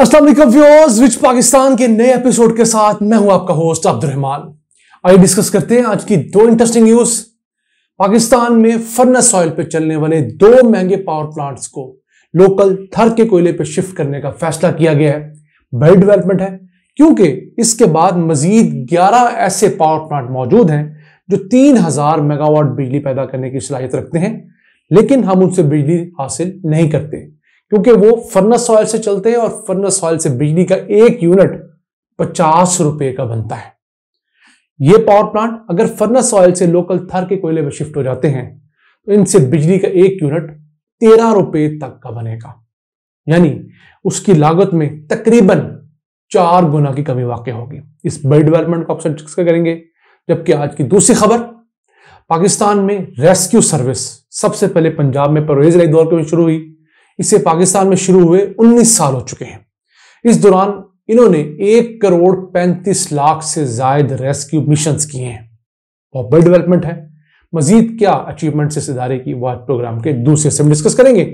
अस्सलाम व्यूअर्स विच पाकिस्तान के नए एपिसोड के साथ मैं हूं आपका होस्ट अब्दुलरहमान आइए डिस्कस करते हैं आज की दो इंटरेस्टिंग न्यूज पाकिस्तान में फर्नस सॉइल पर चलने वाले दो महंगे पावर प्लांट्स को लोकल थर के कोयले पर शिफ्ट करने का फैसला किया गया है बड़ी डेवलपमेंट है क्योंकि इसके बाद मजीद 11 ऐसे पावर प्लांट मौजूद हैं जो 3000 मेगावाट बिजली पैदा करने की सलाहियत रखते हैं लेकिन हम उनसे बिजली हासिल नहीं करते क्योंकि वो फर्नस ऑयल से चलते हैं और फर्नस ऑयल से बिजली का एक यूनिट पचास रुपए का बनता है ये पावर प्लांट अगर फर्नस ऑयल से लोकल थर के कोयले में शिफ्ट हो जाते हैं तो इनसे बिजली का एक यूनिट तेरह रुपए तक का बनेगा यानी उसकी लागत में तकरीबन चार गुना की कमी वाकई होगी इस बड़ी डेवलपमेंट का ऑप्शन डिस्कस करेंगे जबकि आज की दूसरी खबर पाकिस्तान में रेस्क्यू सर्विस सबसे पहले पंजाब में परवेज रही दौर के में शुरू हुई इसे पाकिस्तान में शुरू हुए 19 साल हो चुके हैं इस दौरान इन्होंने एक करोड़ पैंतीस लाख से जायद रेस्क्यू मिशन किए हैं बहुत बड़ी डेवलपमेंट है मजीद क्या अचीवमेंट इस इदारे की वह प्रोग्राम के दूसरे से हम डिस्कस करेंगे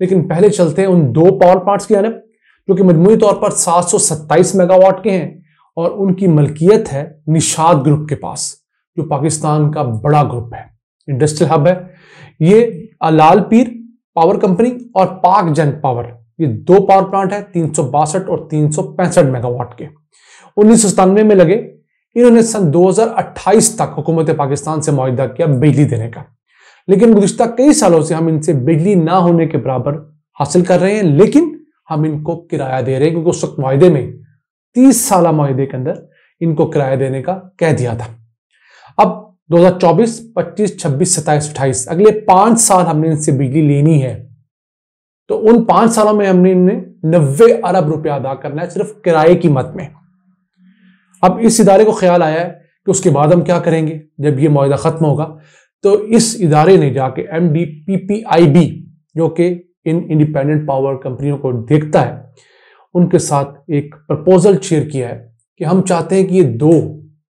लेकिन पहले चलते हैं उन दो पावर प्लांट्स की जानब जो कि मजमूरी तौर पर सात सौ सत्ताईस मेगावाट के हैं और उनकी मलकियत है निषाद ग्रुप के पास जो पाकिस्तान का बड़ा ग्रुप है इंडस्ट्रियल हब है ये अलाल पीर पावर कंपनी और पाक जन पावर ये दो पावर प्लांट है तीन और तीन मेगावाट के उन्नीस में लगे इन्होंने सन 2028 तक हुकूमत पाकिस्तान से मुहिदा किया बिजली देने का लेकिन गुजशत कई सालों से हम इनसे बिजली ना होने के बराबर हासिल कर रहे हैं लेकिन हम इनको किराया दे रहे हैं क्योंकि उस वक्त माहे में तीस साल माहे के अंदर इनको किराया देने का कह दिया था अब दो हजार चौबीस पच्चीस छब्बीस सत्ताईस अट्ठाईस अगले पांच साल हमने इनसे बिजली लेनी है तो उन पांच सालों में हमने इन्हें नब्बे अरब रुपया अदा करना है सिर्फ किराए की मत में अब इस इदारे को ख्याल आया है कि उसके बाद हम क्या करेंगे जब ये माहा खत्म होगा तो इस इदारे ने जाके M D P P I B जो कि इन इंडिपेंडेंट पावर कंपनियों को देखता है उनके साथ एक प्रपोजल शेयर किया है कि हम चाहते हैं कि ये दो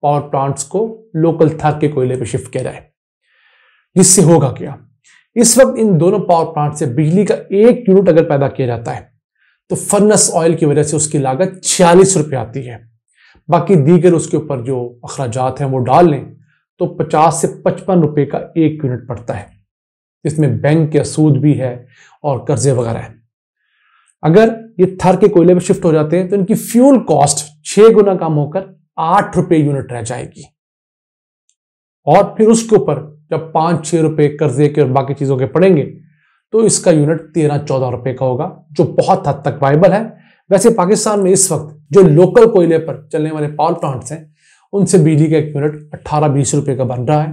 पावर प्लांट्स को लोकल थर के कोयले पर शिफ्ट किया जाए जिससे होगा क्या इस वक्त इन दोनों पावर प्लांट से बिजली का एक यूनिट अगर पैदा किया जाता है तो फर्नस ऑयल की वजह से उसकी लागत छियालीस रुपये आती है बाकी दीगर उसके ऊपर जो अखराज हैं वो डाल लें तो पचास से पचपन रुपये का एक यूनिट पड़ता है इसमें बैंक के असूद भी है और कर्जे वगैरह है अगर ये थर के कोयले में शिफ्ट हो जाते हैं तो इनकी फ्यूल कॉस्ट छः गुना कम होकर आठ रुपये यूनिट रह जाएगी और फिर उसके ऊपर जब पांच छह रुपए कर्जे के और बाकी चीजों के पड़ेंगे तो इसका यूनिट तेरह चौदह रुपए का होगा जो बहुत हद तक वाइबल है वैसे पाकिस्तान में इस वक्त जो लोकल कोयले पर चलने वाले पावर प्लांट्स हैं उनसे बिजली का एक यूनिट अट्ठारह बीस रुपए का बन रहा है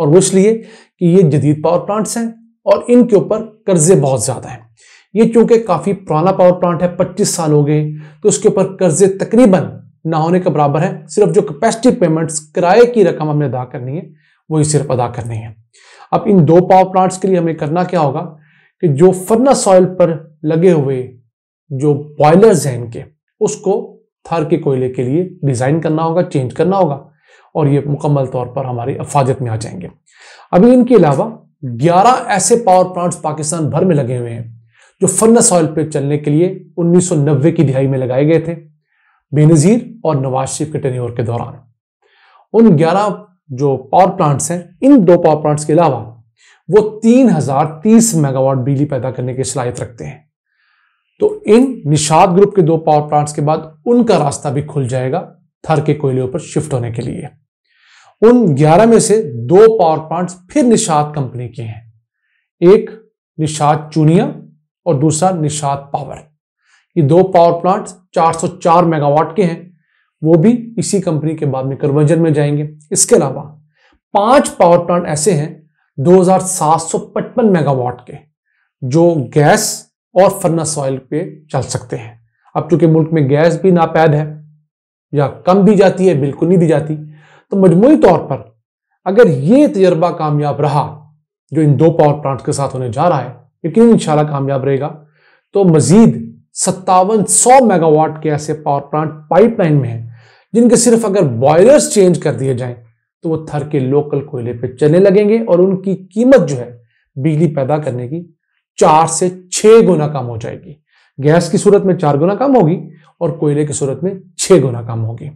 और वो इसलिए कि ये जदीद पावर प्लांट्स हैं और इनके ऊपर कर्जे बहुत ज्यादा हैं ये चूंकि काफी पुराना पावर प्लांट है पच्चीस साल हो गए तो उसके ऊपर कर्जे तकरीबन ना होने के बराबर है सिर्फ जो कैपेसिटी पेमेंट्स किराए की रकम हमने अदा करनी है वही सिर्फ अदा करनी है अब इन दो पावर प्लांट्स के लिए हमें करना क्या होगा कि जो फर्ना सॉइल पर लगे हुए जो बॉयलर्स हैं इनके उसको थर के कोयले के लिए डिज़ाइन करना होगा चेंज करना होगा और ये मुकम्मल तौर पर हमारी अफाजत में आ जाएंगे अभी इनके अलावा 11 ऐसे पावर प्लांट्स पाकिस्तान भर में लगे हुए हैं जो फर्नस ऑयल पर चलने के लिए 1990 की दिहाई में लगाए गए थे बेनज़ीर और नवाज शरीफ के टेन्योर के दौरान उन 11 जो पावर प्लांट्स हैं इन दो पावर प्लांट्स के अलावा वो 3030 मेगावाट बिजली पैदा करने की सलाहियत रखते हैं तो इन निषाद ग्रुप के दो पावर प्लांट्स के बाद उनका रास्ता भी खुल जाएगा थर के कोयले पर शिफ्ट होने के लिए उन 11 में से दो पावर प्लांट्स फिर निषाद कंपनी के हैं एक निषाद चूनिया और दूसरा निषाद पावर ये दो पावर प्लांट्स 404 मेगावाट के हैं वो भी इसी कंपनी के बाद में करवंजन में जाएंगे इसके अलावा पांच पावर प्लांट ऐसे हैं 2755 मेगावाट के जो गैस और फर्नस ऑयल पे चल सकते हैं अब चूंकि मुल्क में गैस भी नापैद है या कम दी जाती है बिल्कुल नहीं दी जाती तो मजमू तौर पर अगर ये तजर्बा कामयाब रहा जो इन दो पावर प्लांट्स के साथ होने जा रहा है यकीन इंशाल्लाह कामयाब रहेगा तो मजीद सत्तावन सौ मेगावाट के ऐसे पावर प्लांट पाइपलाइन में हैं जिनके सिर्फ अगर बॉयलर्स चेंज कर दिए जाएं तो वो थर के लोकल कोयले पे चलने लगेंगे और उनकी कीमत जो है बिजली पैदा करने की चार से छह गुना कम हो जाएगी गैस की सूरत में चार गुना कम होगी और कोयले की सूरत में छह गुना कम होगी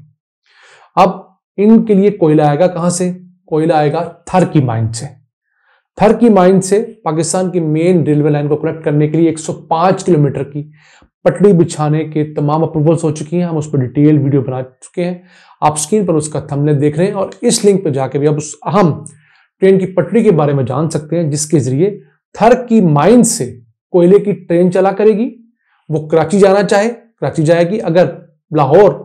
अब इनके लिए कोयला आएगा कहां से कोयला आएगा थर की माइंड से थर की माइंड से पाकिस्तान की मेन रेलवे लाइन को कनेक्ट करने के लिए 105 किलोमीटर की पटरी बिछाने के तमाम अप्रूवल्स हो चुकी हैं हम उस पर डिटेल वीडियो बना चुके हैं आप स्क्रीन पर उसका थमले देख रहे हैं और इस लिंक पर जाकर भी आप उस अहम ट्रेन की पटरी के बारे में जान सकते हैं जिसके जरिए थर की माइंड से कोयले की ट्रेन चला करेगी वो कराची जाना चाहे कराची जाएगी अगर लाहौर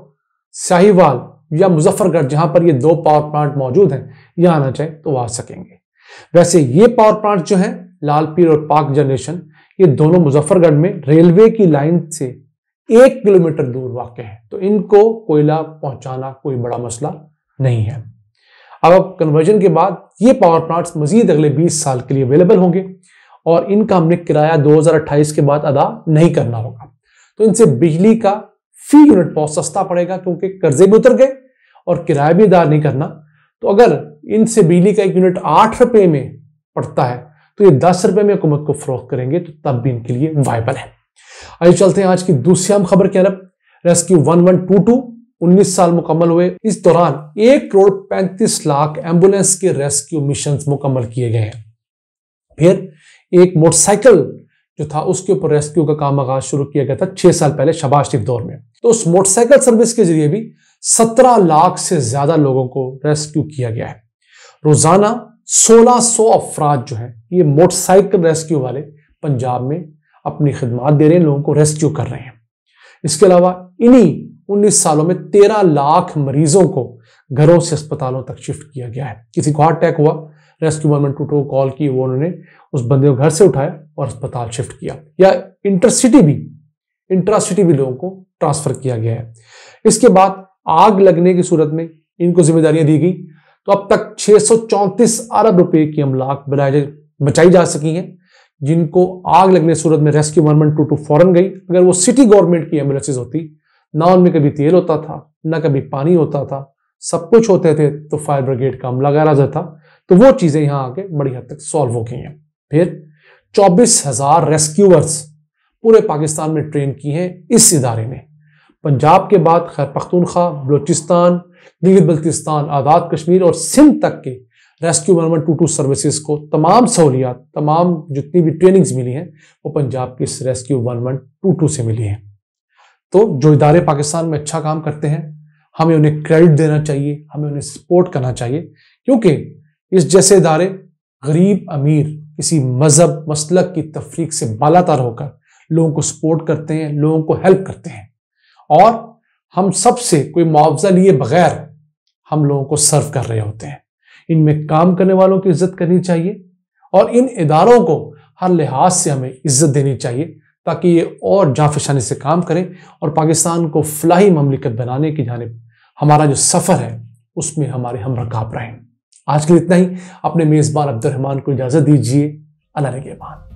शाहीवाल या मुजफ्फरगढ़ जहां पर ये दो पावर प्लांट मौजूद हैं यहाँ आना चाहे तो वह आ सकेंगे वैसे ये पावर प्लांट जो है लाल पीर और पाक जनरेशन ये दोनों मुजफ्फरगढ़ में रेलवे की लाइन से एक किलोमीटर दूर वाक़ है तो इनको कोयला पहुंचाना कोई बड़ा मसला नहीं है अब कन्वर्जन के बाद ये पावर प्लांट्स मजीद अगले 20 साल के लिए अवेलेबल होंगे और इनका हमने किराया 2028 के बाद अदा नहीं करना होगा तो इनसे बिजली का फी यूनिट बहुत सस्ता पड़ेगा क्योंकि कर्जे भी उतर गए और किराया भी अदा नहीं करना तो अगर इनसे बिजली का एक यूनिट आठ रुपए में पड़ता है तो ये दस रुपए में हुकूमत को फरोख करेंगे तो तब भी इनके लिए वायबल है आइए चलते हैं आज की दूसरी अहम खबर क्या rescue one one two two उन्नीस साल मुकम्मल हुए इस दौरान एक करोड़ पैंतीस लाख एम्बुलेंस के रेस्क्यू मिशन मुकम्मल किए गए हैं फिर एक मोटरसाइकिल जो था उसके ऊपर रेस्क्यू का काम आगाज शुरू किया गया था छह साल पहले शबाज शरीफ दौर में तो उस मोटरसाइकिल सर्विस के जरिए भी सत्रह लाख से ज्यादा लोगों को रेस्क्यू किया गया है रोजाना 1600 सौ अफराज जो है ये मोटरसाइकिल रेस्क्यू वाले पंजाब में अपनी खदमात दे रहे हैं लोगों को रेस्क्यू कर रहे हैं इसके अलावा इन्हीं उन्नीस सालों में तेरह लाख मरीजों को घरों से अस्पतालों तक शिफ्ट किया गया है किसी को हार्ट अटैक हुआ रेस्क्यू वन टूटो कॉल की वो उन्होंने उस बंदे को घर से उठाया और अस्पताल शिफ्ट किया या इंटरसिटी भी इंटरासिटी भी लोगों को ट्रांसफर किया गया है इसके बाद आग लगने की सूरत में इनको जिम्मेदारियां दी गई तो अब तक छह अरब रुपए की अमलाक बचाई जा सकी है जिनको आग लगने सूरत में रेस्क्यू वर्मन टू टू फॉरन गई अगर वो सिटी गवर्नमेंट की एम्बुलेंसेज होती ना उनमें कभी तेल होता था ना कभी पानी होता था सब कुछ होते थे तो फायर ब्रिगेड का अमला गैराजा था तो वो चीजें यहाँ आके बड़ी हद तक सॉल्व हो गई हैं फिर चौबीस हजार रेस्क्यूअर्स पूरे पाकिस्तान में ट्रेन की हैं इस इदारे ने पंजाब के बाद खैर पख्तूनख्वा बलोचिस्तान गिलगित बल्तिस्तान आज़ाद कश्मीर और सिंध तक के rescue one one two two services को तमाम सहूलियात तमाम जितनी भी ट्रेनिंग्स मिली हैं वो पंजाब के इस rescue one one two two से मिली हैं तो जो इदारे पाकिस्तान में अच्छा काम करते हैं हमें उन्हें क्रेडिट देना चाहिए हमें उन्हें सपोर्ट करना चाहिए क्योंकि इस जैसे इदारे गरीब अमीर किसी मज़हब मसलक की तफरीक से तार होकर लोगों को सपोर्ट करते हैं लोगों को हेल्प करते हैं और हम सबसे कोई मुआवजा लिए बगैर हम लोगों को सर्व कर रहे होते हैं इनमें काम करने वालों की इज्जत करनी चाहिए और इन इदारों को हर लिहाज से हमें इज्जत देनी चाहिए ताकि ये और जाफिशानी से काम करें और पाकिस्तान को फलाही ममलिकत बनाने की जानब हमारा जो सफ़र है उसमें हमारे हम रकाब रहें आज के लिए इतना ही अपने मेज़बान अब्दुलरहमान को इजाज़त दीजिए अल्लाह के बाद